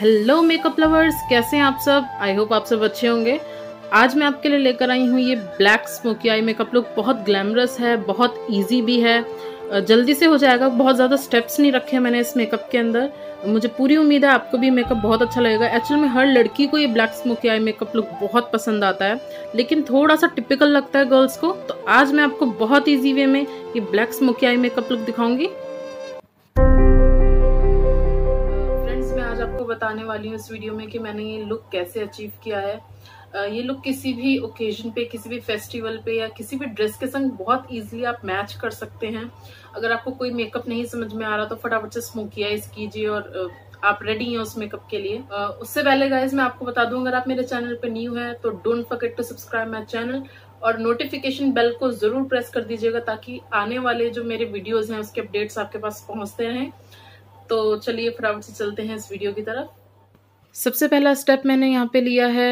hello makeup lovers कैसे हैं आप सब आई होप आप सब अच्छे होंगे आज मैं आपके लिए लेकर आई हूँ ये black smoky eye makeup look बहुत ग्लैमरस है बहुत इजी भी है जल्दी से हो जाएगा बहुत ज़्यादा स्टेप्स नहीं रखे मैंने इस मेकअप के अंदर मुझे पूरी उम्मीद है आपको भी मेकअप बहुत अच्छा लगेगा एक्चुअल में हर लड़की को ये black smoky eye makeup look बहुत पसंद आता है लेकिन थोड़ा सा टिपिकल लगता है गर्ल्स को तो आज मैं आपको बहुत ईजी वे में ये black smoky eye makeup look दिखाऊंगी बताने वाली हूँ इस वीडियो में कि मैंने ये लुक कैसे अचीव किया है ये लुक किसी भी ओकेजन पे किसी भी फेस्टिवल पे या किसी भी ड्रेस के संग बहुत इजीली आप मैच कर सकते हैं अगर आपको कोई मेकअप नहीं समझ में आ रहा तो फटाफट से स्मोकी आइज कीजिए और आप रेडी हैं उस मेकअप के लिए उससे पहले गाइज मैं आपको बता दूं अगर आप मेरे चैनल पर न्यू है तो don't forget to subscribe my channel और नोटिफिकेशन बेल को जरूर प्रेस कर दीजिएगा ताकि आने वाले जो मेरे वीडियोज हैं उसके अपडेट्स आपके पास पहुंचते रहें तो चलिए फटाफट से चलते हैं इस वीडियो की तरफ सबसे पहला स्टेप मैंने यहाँ पे लिया है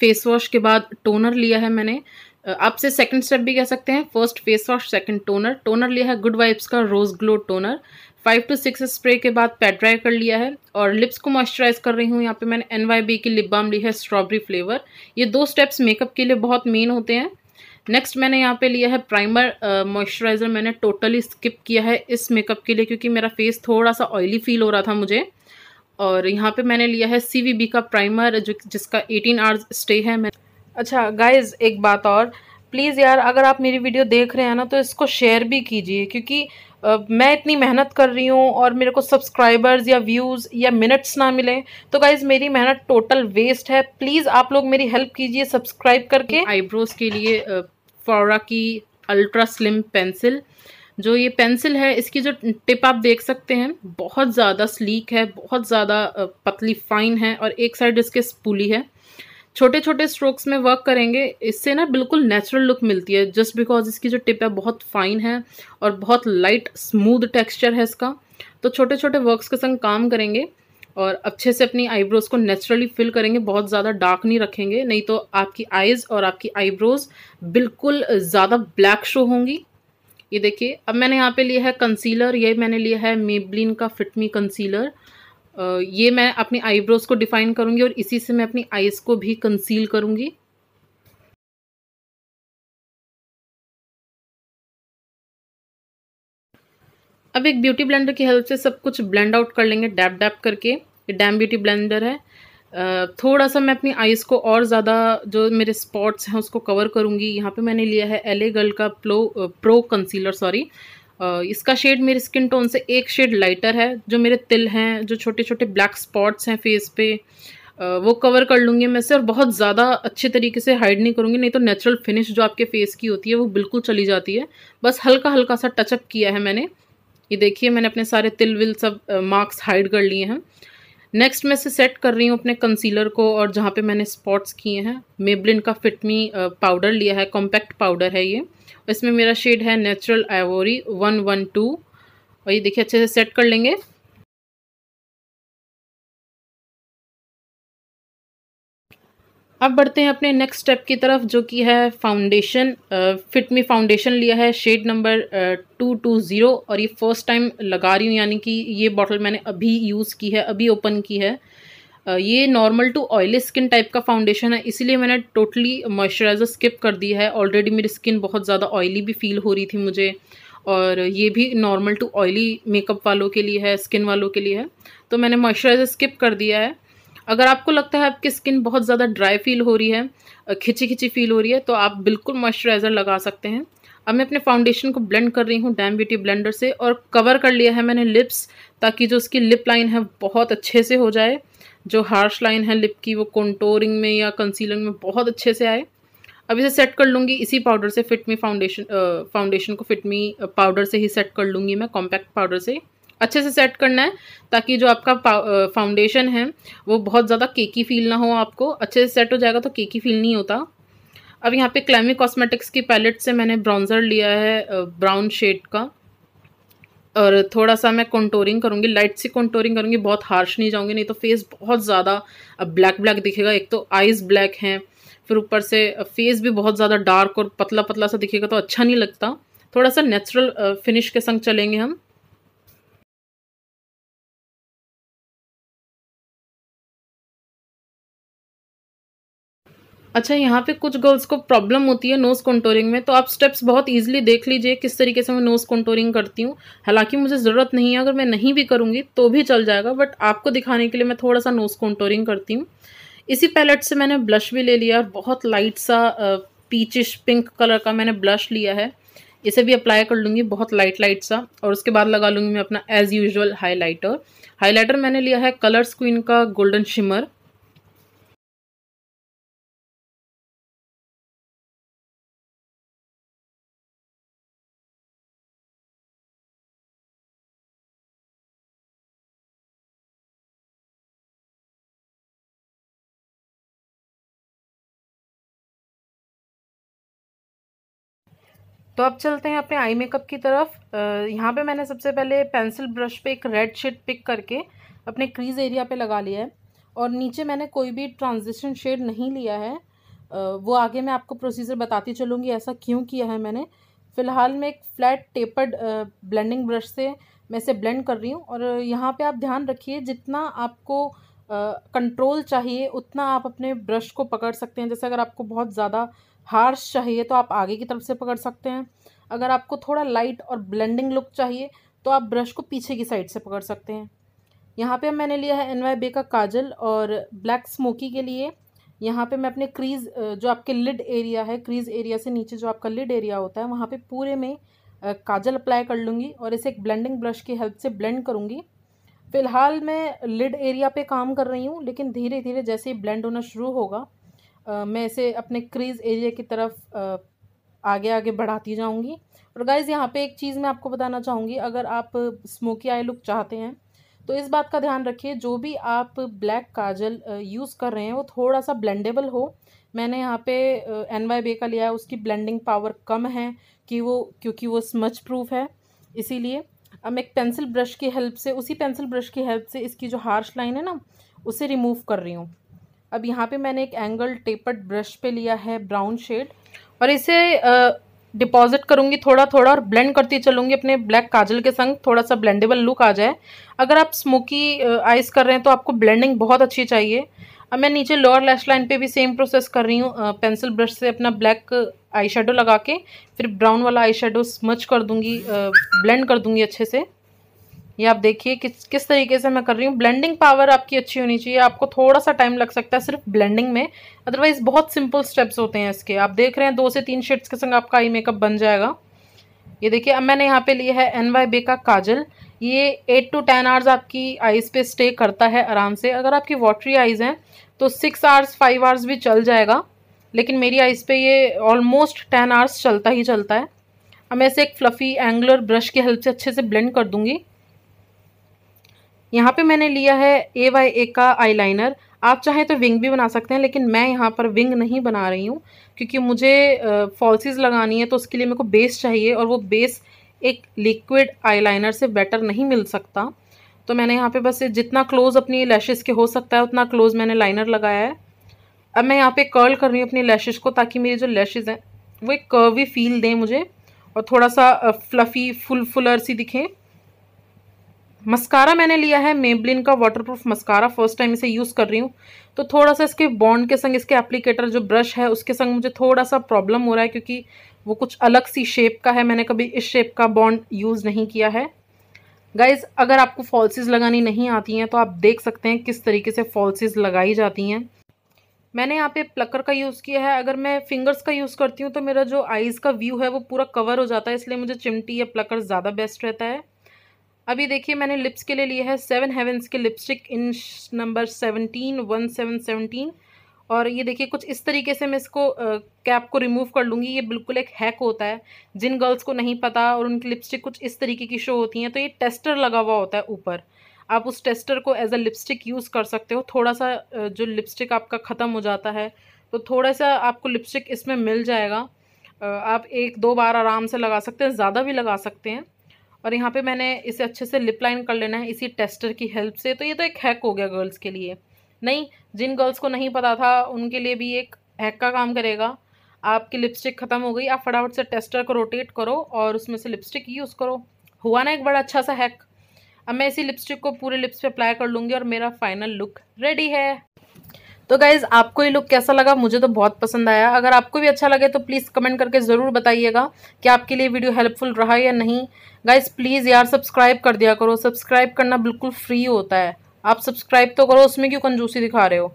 फेस वॉश के बाद टोनर लिया है मैंने आपसे सेकंड स्टेप भी कह सकते हैं first face wash second toner toner लिया है गुड वाइब्स का rose glow toner five to six spray के बाद पैड ड्राई कर लिया है और लिप्स को मॉइस्चराइज कर रही हूँ यहाँ पे मैंने एन की लिप बाम ली है स्ट्रॉबेरी फ्लेवर ये दो स्टेप्स मेकअप के लिए बहुत मेन होते हैं नेक्स्ट मैंने यहाँ पे लिया है प्राइमर मॉइस्चराइज़र मैंने टोटली स्किप किया है इस मेकअप के लिए क्योंकि मेरा फेस थोड़ा सा ऑयली फील हो रहा था मुझे और यहाँ पे मैंने लिया है सी का प्राइमर जो जिसका 18 आवर्स स्टे है मैं अच्छा गाइज एक बात और प्लीज़ यार अगर आप मेरी वीडियो देख रहे हैं ना तो इसको शेयर भी कीजिए क्योंकि आ, मैं इतनी मेहनत कर रही हूँ और मेरे को सब्सक्राइबर्स या व्यूज़ या मिनट्स ना मिलें तो गाइज मेरी मेहनत टोटल वेस्ट है प्लीज़ आप लोग मेरी हेल्प कीजिए सब्सक्राइब करके आईब्रोज के लिए फॉरा की अल्ट्रा स्लिम पेंसिल जो ये पेंसिल है इसकी जो टिप आप देख सकते हैं बहुत ज़्यादा स्लीक है बहुत ज़्यादा पतली फाइन है और एक साइड इसके स्पूली है छोटे छोटे स्ट्रोक्स में वर्क करेंगे इससे ना बिल्कुल नेचुरल लुक मिलती है जस्ट बिकॉज इसकी जो टिप है बहुत फाइन है और बहुत लाइट स्मूद टेक्स्चर है इसका तो छोटे छोटे वर्क्स के संग काम करेंगे और अच्छे से अपनी आईब्रोज़ को नेचुरली फिल करेंगे बहुत ज़्यादा डार्क नहीं रखेंगे नहीं तो आपकी आइज़ और आपकी आईब्रोज़ बिल्कुल ज़्यादा ब्लैक शो होंगी ये देखिए अब मैंने यहाँ पे लिया है कंसीलर ये मैंने लिया है मेबलिन का फिटमी कंसीलर ये मैं अपनी आईब्रोज़ को डिफ़ाइन करूँगी और इसी से मैं अपनी आइज़ को भी कंसील करूँगी अब एक ब्यूटी ब्लेंडर की हेल्प से सब कुछ ब्लेंड आउट कर लेंगे डैप डैप करके ये डैम ब्यूटी ब्लेंडर है थोड़ा सा मैं अपनी आइज़ को और ज़्यादा जो मेरे स्पॉट्स हैं उसको कवर करूँगी यहाँ पे मैंने लिया है एले गर्ल का प्लो प्रो कंसीलर सॉरी इसका शेड मेरे स्किन टोन से एक शेड लाइटर है जो मेरे तिल हैं जो छोटे छोटे ब्लैक स्पॉट्स हैं फेस पे वो कवर कर लूँगी मैं से और बहुत ज़्यादा अच्छे तरीके से हाइड नहीं करूँगी नहीं तो नेचुरल फिनिश जो आपके फेस की होती है वो बिल्कुल चली जाती है बस हल्का हल्का सा टचअप किया है मैंने ये देखिए मैंने अपने सारे तिल विल सब मार्क्स हाइड कर लिए हैं नेक्स्ट मैं इसे सेट कर रही हूँ अपने कंसीलर को और जहाँ पे मैंने स्पॉट्स किए हैं मेबलिन का फिटमी पाउडर लिया है कॉम्पैक्ट पाउडर है ये इसमें मेरा शेड है natural ivory one one two और ये देखिए अच्छे से सेट कर लेंगे अब बढ़ते हैं अपने नेक्स्ट स्टेप की तरफ जो कि है फाउंडेशन फिट मी फाउंडेशन लिया है shade number two two zero और ये फर्स्ट टाइम लगा रही हूँ यानी कि ये बॉटल मैंने अभी यूज़ की है अभी ओपन की है ये normal to oily skin type का फाउंडेशन है इसीलिए मैंने टोटली मॉइस्चराइज़र स्किप कर दिया है ऑलरेडी मेरी स्किन बहुत ज़्यादा ऑयली भी फील हो रही थी मुझे और ये भी नॉर्मल टू ऑयली मेकअप वालों के लिए है स्किन वालों के लिए है तो मैंने मॉइस्चराइज़र स्किप कर दिया है अगर आपको लगता है आपकी स्किन बहुत ज़्यादा ड्राई फील हो रही है खिंची खिंची फील हो रही है तो आप बिल्कुल मॉइस्चराइज़र लगा सकते हैं अब मैं अपने फाउंडेशन को ब्लेंड कर रही हूँ डैम ब्यूटी ब्लेंडर से और कवर कर लिया है मैंने लिप्स ताकि जो उसकी लिप लाइन है बहुत अच्छे से हो जाए जो हार्श लाइन है लिप की वो कॉन्टोरिंग में या कंसीलिंग में बहुत अच्छे से आए अब इसे सेट कर लूँगी इसी पाउडर से फिटमी फाउंडेशन फाउंडेशन को फिटमी पाउडर से ही सेट कर लूँगी मैं कॉम्पैक्ट पाउडर से अच्छे से सेट करना है ताकि जो आपका फाउंडेशन है वो बहुत ज़्यादा केकी फील ना हो आपको अच्छे से सेट हो जाएगा तो केकी फील नहीं होता अब यहाँ पे क्लाइमी कॉस्मेटिक्स की पैलेट से मैंने ब्राउन्ज़र लिया है ब्राउन शेड का और थोड़ा सा मैं कंटोरिंग करूँगी लाइट सी कंटोरिंग करूँगी बहुत हार्श नहीं जाऊँगी नहीं तो फेस बहुत ज़्यादा ब्लैक ब्लैक दिखेगा एक तो आइज़ ब्लैक हैं फिर ऊपर से फेस भी बहुत ज़्यादा डार्क और पतला पतला सा दिखेगा तो अच्छा नहीं लगता थोड़ा सा नेचुरल फिनिश के संग चलेंगे हम अच्छा यहाँ पे कुछ गर्ल्स को प्रॉब्लम होती है नोज़ कंटोरिंग में तो आप स्टेप्स बहुत ईजिली देख लीजिए किस तरीके से मैं नोज़ कंटोरिंग करती हूँ हालांकि मुझे ज़रूरत नहीं है अगर मैं नहीं भी करूँगी तो भी चल जाएगा बट आपको दिखाने के लिए मैं थोड़ा सा नोज़ कंटोरिंग करती हूँ इसी पैलेट से मैंने ब्लश भी ले लिया और बहुत लाइट सा पीचिश पिंक कलर का मैंने ब्लश लिया है इसे भी अप्लाई कर लूँगी बहुत लाइट लाइट सा और उसके बाद लगा लूँगी मैं अपना एज़ यूजल हाईलाइटर हाईलाइटर मैंने लिया है कलर्स क्वीन का गोल्डन शिमर तो अब चलते हैं अपने आई मेकअप की तरफ यहाँ पे मैंने सबसे पहले पेंसिल ब्रश पे एक रेड शेड पिक करके अपने क्रीज एरिया पे लगा लिया है और नीचे मैंने कोई भी ट्रांजिशन शेड नहीं लिया है वो आगे मैं आपको प्रोसीजर बताती चलूँगी ऐसा क्यों किया है मैंने फ़िलहाल मैं एक फ्लैट टेपर्ड ब्लेंडिंग ब्रश से मैं इसे ब्लेंड कर रही हूँ और यहाँ पर आप ध्यान रखिए जितना आपको कंट्रोल चाहिए उतना आप अपने ब्रश को पकड़ सकते हैं जैसे अगर आपको बहुत ज़्यादा हार्श चाहिए तो आप आगे की तरफ से पकड़ सकते हैं अगर आपको थोड़ा लाइट और ब्लेंडिंग लुक चाहिए तो आप ब्रश को पीछे की साइड से पकड़ सकते हैं यहाँ पे मैंने लिया है एन वाई बे का काजल और ब्लैक स्मोकी के लिए यहाँ पे मैं अपने क्रीज़ जो आपके लिड एरिया है क्रीज़ एरिया से नीचे जो आपका लिड एरिया होता है वहाँ पे पूरे में काजल अप्लाई कर लूँगी और इसे एक ब्लेंडिंग ब्रश की हेल्प से ब्लेंड करूँगी फ़िलहाल मैं लिड एरिया पे काम कर रही हूँ लेकिन धीरे धीरे जैसे ही ब्लेंड होना शुरू होगा मैं इसे अपने क्रीज़ एरिया की तरफ आगे आगे बढ़ाती जाऊँगी और गाइज़ यहाँ पे एक चीज़ मैं आपको बताना चाहूँगी अगर आप स्मोकी आई लुक चाहते हैं तो इस बात का ध्यान रखिए जो भी आप ब्लैक काजल यूज़ कर रहे हैं वो थोड़ा सा ब्लेंडेबल हो मैंने यहाँ पे एन वाई बे का लिया है उसकी ब्लेंडिंग पावर कम है कि वो क्योंकि वो स्मच प्रूफ है इसीलिए अब एक पेंसिल ब्रश की हेल्प से उसी पेंसिल ब्रश की हेल्प से इसकी जो हार्श लाइन है ना उसे रिमूव कर रही हूँ अब यहाँ पे मैंने एक एंगल टेपर्ड ब्रश पे लिया है ब्राउन शेड और इसे डिपॉजिट करूँगी थोड़ा थोड़ा और ब्लेंड करती चलूँगी अपने ब्लैक काजल के संग थोड़ा सा ब्लेंडेबल लुक आ जाए अगर आप स्मोकी आइज़ कर रहे हैं तो आपको ब्लेंडिंग बहुत अच्छी चाहिए अब मैं नीचे लोअर लैश लाइन पे भी सेम प्रोसेस कर रही हूँ पेंसिल ब्रश से अपना ब्लैक आई लगा के फिर ब्राउन वाला आई स्मच कर दूँगी ब्लेंड कर दूँगी अच्छे से ये आप देखिए किस किस तरीके से मैं कर रही हूँ ब्लेंडिंग पावर आपकी अच्छी होनी चाहिए आपको थोड़ा सा टाइम लग सकता है सिर्फ ब्लेंडिंग में अदरवाइज़ बहुत सिंपल स्टेप्स होते हैं इसके आप देख रहे हैं दो से तीन शेड्स के संग आपका आई मेकअप बन जाएगा ये देखिए अब मैंने यहाँ पे लिया है एन वाई बे का काजल ये एट टू टेन आवर्स आपकी आइज़ पे स्टे करता है आराम से अगर आपकी वाटरी आइज़ हैं तो सिक्स आवर्स फाइव आवर्स भी चल जाएगा लेकिन मेरी आइज़ पे ये ऑलमोस्ट टेन आवर्स चलता ही चलता है अब मैं इसे एक फ्लफ़ी एंगुलर ब्रश की हेल्प से अच्छे से ब्लेंड कर दूँगी यहाँ पे मैंने लिया है ए वाई ए का आईलाइनर आप चाहें तो विंग भी बना सकते हैं लेकिन मैं यहाँ पर विंग नहीं बना रही हूँ क्योंकि मुझे फॉल्सीज लगानी है तो उसके लिए मेरे को बेस चाहिए और वो बेस एक लिक्विड आईलाइनर से बेटर नहीं मिल सकता तो मैंने यहाँ पे बस जितना क्लोज अपनी लैशेज़ के हो सकता है उतना क्लोज मैंने लाइनर लगाया है अब मैं यहाँ पे कर्ल कर रही हूँ अपनी लैशेज़ को ताकि मेरी जो लैशेज़ हैं वो एक कर्वी फील दें मुझे और थोड़ा सा फ्लफ़ी फुल फुलर सी दिखें मस्कारा मैंने लिया है मेबलिन का वाटरप्रूफ मस्कारा फर्स्ट टाइम इसे यूज़ कर रही हूँ तो थोड़ा सा इसके बॉन्ड के संग इसके एप्लीकेटर जो ब्रश है उसके संग मुझे थोड़ा सा प्रॉब्लम हो रहा है क्योंकि वो कुछ अलग सी शेप का है मैंने कभी इस शेप का बॉन्ड यूज़ नहीं किया है गाइज अगर आपको फॉल्सेज लगानी नहीं आती हैं तो आप देख सकते हैं किस तरीके से फॉल्सेज लगाई जाती हैं मैंने यहाँ पे प्लकर का यूज़ किया है अगर मैं फिंगर्स का यूज़ करती हूँ तो मेरा जो आईज़ का व्यू है वो पूरा कवर हो जाता है इसलिए मुझे चिमटी या प्लकर ज़्यादा बेस्ट रहता है अभी देखिए मैंने लिप्स के लिए लिया है सेवन हेवन्स के lipstick in number seventeen one seven seventeen और ये देखिए कुछ इस तरीके से मैं इसको कैप को रिमूव कर लूँगी ये बिल्कुल एक हैक होता है जिन गर्ल्स को नहीं पता और उनकी लिपस्टिक कुछ इस तरीके की शो होती हैं तो ये टेस्टर लगा हुआ होता है ऊपर आप उस टेस्टर को एज अ लिपस्टिक यूज़ कर सकते हो थोड़ा सा जो लिपस्टिक आपका ख़त्म हो जाता है तो थोड़ा सा आपको लिपस्टिक इसमें मिल जाएगा आप एक दो बार आराम से लगा सकते हैं ज़्यादा भी लगा सकते हैं और यहाँ पे मैंने इसे अच्छे से लिप लाइन कर लेना है इसी टेस्टर की हेल्प से तो ये तो एक हैक हो गया गर्ल्स के लिए नहीं जिन गर्ल्स को नहीं पता था उनके लिए भी एक हैक का काम करेगा आपकी लिपस्टिक ख़त्म हो गई आप फटाफट से टेस्टर को रोटेट करो और उसमें से लिपस्टिक यूज़ करो हुआ ना एक बड़ा अच्छा सा हैक अब मैं इसी लिपस्टिक को पूरे लिप्स पे अप्लाई कर लूँगी और मेरा फाइनल लुक रेडी है तो गाइज़ आपको ये लुक कैसा लगा मुझे तो बहुत पसंद आया अगर आपको भी अच्छा लगे तो प्लीज़ कमेंट करके ज़रूर बताइएगा कि आपके लिए वीडियो हेल्पफुल रहा या नहीं गाइज प्लीज़ यार सब्सक्राइब कर दिया करो सब्सक्राइब करना बिल्कुल फ्री होता है आप सब्सक्राइब तो करो उसमें क्यों कंजूसी दिखा रहे हो